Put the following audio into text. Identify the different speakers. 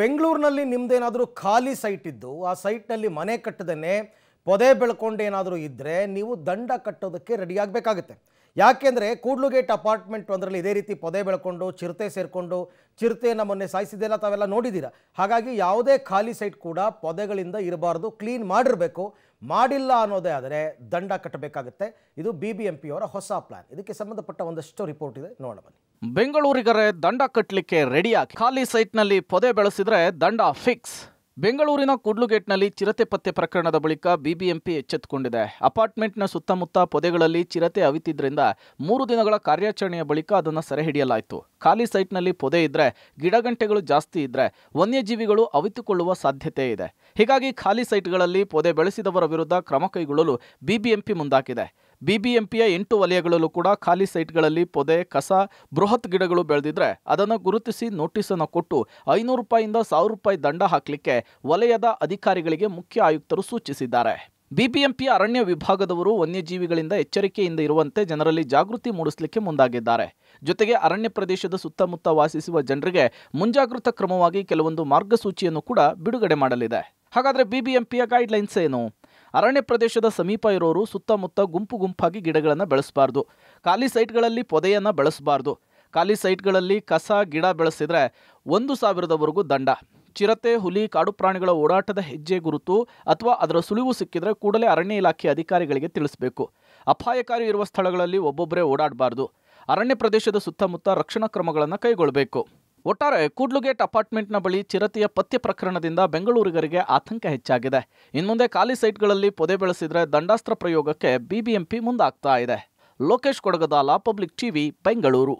Speaker 1: ಬೆಂಗಳೂರಿನಲ್ಲಿ ನಿಮ್ಮದೇನಾದರೂ ಖಾಲಿ ಸೈಟ್ ಇದ್ದು ಆ ಸೈಟ್ನಲ್ಲಿ ಮನೆ ಕಟ್ಟದೇ ಪೊದೆ ಬೆಳ್ಕೊಂಡೇನಾದರೂ ಏನಾದರೂ ಇದ್ದರೆ ನೀವು ದಂಡ ಕಟ್ಟೋದಕ್ಕೆ ರೆಡಿಯಾಗಬೇಕಾಗುತ್ತೆ ಯಾಕೆಂದರೆ ಕೂಡ್ಲುಗೇಟ್ ಅಪಾರ್ಟ್ಮೆಂಟ್ ಒಂದರಲ್ಲಿ ಇದೇ ರೀತಿ ಪೊದೆ ಬೆಳ್ಕೊಂಡು ಚಿರತೆ ಸೇರಿಕೊಂಡು ಚಿರತೆಯನ್ನು ಮೊನ್ನೆ ಸಾಯಿಸಿದ್ದೆಲ್ಲ ತಾವೆಲ್ಲ ನೋಡಿದ್ದೀರಾ ಹಾಗಾಗಿ ಯಾವುದೇ ಖಾಲಿ ಸೈಟ್ ಕೂಡ ಪೊದೆಗಳಿಂದ ಇರಬಾರ್ದು ಕ್ಲೀನ್ ಮಾಡಿರಬೇಕು ಮಾಡಿಲ್ಲ ಅನ್ನೋದೇ ಆದರೆ ದಂಡ ಕಟ್ಟಬೇಕಾಗುತ್ತೆ ಇದು ಬಿ ಬಿ ಎಂ ಅವರ ಹೊಸ ಪ್ಲ್ಯಾನ್ ಇದಕ್ಕೆ ಸಂಬಂಧಪಟ್ಟ ಒಂದಷ್ಟು ರಿಪೋರ್ಟ್ ಇದೆ ನೋಡೋಣ ಬನ್ನಿ
Speaker 2: ಬೆಂಗಳೂರಿಗರೇ ದಂಡ ಕಟ್ಟಲಿಕ್ಕೆ ರೆಡಿಯಾಗಿ ಖಾಲಿ ಸೈಟ್ನಲ್ಲಿ ಪೊದೆ ಬೆಳೆಸಿದ್ರೆ ದಂಡ ಫಿಕ್ಸ್ ಬೆಂಗಳೂರಿನ ಕುಡ್ಲುಗೇಟ್ನಲ್ಲಿ ಚಿರತೆ ಪತ್ತೆ ಪ್ರಕರಣದ ಬಳಿಕ ಬಿಬಿಎಂಪಿ ಎಚ್ಚೆತ್ತುಕೊಂಡಿದೆ ಅಪಾರ್ಟ್ಮೆಂಟ್ನ ಸುತ್ತಮುತ್ತ ಪೊದೆಗಳಲ್ಲಿ ಚಿರತೆ ಅವಿತಿದ್ರಿಂದ ಮೂರು ದಿನಗಳ ಕಾರ್ಯಾಚರಣೆಯ ಬಳಿಕ ಅದನ್ನು ಸೆರೆ ಹಿಡಿಯಲಾಯಿತು ಖಾಲಿ ಸೈಟ್ನಲ್ಲಿ ಪೊದೆ ಇದ್ರೆ ಗಿಡಗಂಟೆಗಳು ಜಾಸ್ತಿ ಇದ್ರೆ ವನ್ಯಜೀವಿಗಳು ಅವಿತುಕೊಳ್ಳುವ ಸಾಧ್ಯತೆ ಇದೆ ಹೀಗಾಗಿ ಖಾಲಿ ಸೈಟ್ಗಳಲ್ಲಿ ಪೊದೆ ಬೆಳೆಸಿದವರ ವಿರುದ್ಧ ಕ್ರಮ ಕೈಗೊಳ್ಳಲು ಬಿಬಿಎಂಪಿ ಮುಂದಾಗಿದೆ ಬಿಬಿಎಂಪಿಯ ಎಂಟು ವಲಯಗಳಲ್ಲೂ ಕೂಡ ಖಾಲಿ ಸೈಟ್ಗಳಲ್ಲಿ ಪೊದೆ ಕಸ ಬೃಹತ್ ಗಿಡಗಳು ಬೆಳೆದಿದ್ರೆ ಅದನ್ನು ಗುರುತಿಸಿ ನೋಟಿಸನ್ನು ಕೊಟ್ಟು ಐನೂರು ರೂಪಾಯಿಯಿಂದ ಸಾವಿರ ರೂಪಾಯಿ ದಂಡ ಹಾಕಲಿಕ್ಕೆ ವಲಯದ ಅಧಿಕಾರಿಗಳಿಗೆ ಮುಖ್ಯ ಆಯುಕ್ತರು ಸೂಚಿಸಿದ್ದಾರೆ ಬಿಬಿಎಂಪಿಯ ಅರಣ್ಯ ವಿಭಾಗದವರು ವನ್ಯಜೀವಿಗಳಿಂದ ಎಚ್ಚರಿಕೆಯಿಂದ ಇರುವಂತೆ ಜನರಲ್ಲಿ ಜಾಗೃತಿ ಮೂಡಿಸಲಿಕ್ಕೆ ಮುಂದಾಗಿದ್ದಾರೆ ಜೊತೆಗೆ ಅರಣ್ಯ ಪ್ರದೇಶದ ಸುತ್ತಮುತ್ತ ವಾಸಿಸುವ ಜನರಿಗೆ ಮುಂಜಾಗೃತ ಕ್ರಮವಾಗಿ ಕೆಲವೊಂದು ಮಾರ್ಗಸೂಚಿಯನ್ನು ಕೂಡ ಬಿಡುಗಡೆ ಮಾಡಲಿದೆ ಹಾಗಾದರೆ ಬಿಬಿಎಂಪಿಯ ಗೈಡ್ಲೈನ್ಸ್ ಏನು ಅರಣ್ಯ ಪ್ರದೇಶದ ಸಮೀಪ ಇರೋರು ಸುತ್ತಮುತ್ತ ಗುಂಪು ಗುಂಪಾಗಿ ಗಿಡಗಳನ್ನು ಬೆಳೆಸಬಾರ್ದು ಖಾಲಿ ಸೈಟ್ಗಳಲ್ಲಿ ಪೊದೆಯನ್ನು ಬೆಳೆಸಬಾರ್ದು ಖಾಲಿ ಸೈಟ್ಗಳಲ್ಲಿ ಕಸ ಗಿಡ ಬೆಳೆಸಿದರೆ ಒಂದು ಸಾವಿರದವರೆಗೂ ದಂಡ ಚಿರತೆ ಹುಲಿ ಕಾಡು ಪ್ರಾಣಿಗಳ ಓಡಾಟದ ಹೆಜ್ಜೆ ಗುರುತು ಅಥವಾ ಅದರ ಸುಳಿವು ಸಿಕ್ಕಿದರೆ ಕೂಡಲೇ ಅರಣ್ಯ ಇಲಾಖೆ ಅಧಿಕಾರಿಗಳಿಗೆ ತಿಳಿಸಬೇಕು ಅಪಾಯಕಾರಿ ಇರುವ ಸ್ಥಳಗಳಲ್ಲಿ ಒಬ್ಬೊಬ್ಬರೇ ಓಡಾಡಬಾರ್ದು ಅರಣ್ಯ ಪ್ರದೇಶದ ಸುತ್ತಮುತ್ತ ರಕ್ಷಣಾ ಕ್ರಮಗಳನ್ನು ಕೈಗೊಳ್ಳಬೇಕು ಒಟ್ಟಾರೆ ಕೂಡ್ಲುಗೇಟ್ ಅಪಾರ್ಟ್ಮೆಂಟ್ನ ಬಳಿ ಚಿರತೆಯ ಪತ್ತೆ ಪ್ರಕರಣದಿಂದ ಬೆಂಗಳೂರಿಗರಿಗೆ ಆತಂಕ ಹೆಚ್ಚಾಗಿದೆ ಇನ್ಮುಂದೆ ಖಾಲಿ ಸೈಟ್ಗಳಲ್ಲಿ ಪೊದೆ ಬೆಳೆಸಿದ್ರೆ ದಂಡಾಸ್ತ್ರ ಪ್ರಯೋಗಕ್ಕೆ ಬಿಬಿಎಂಪಿ ಮುಂದಾಗ್ತಾ ಇದೆ ಲೋಕೇಶ್ ಕೊಡಗದ ಲಾ ಪಬ್ಲಿಕ್ ಟಿವಿ ಬೆಂಗಳೂರು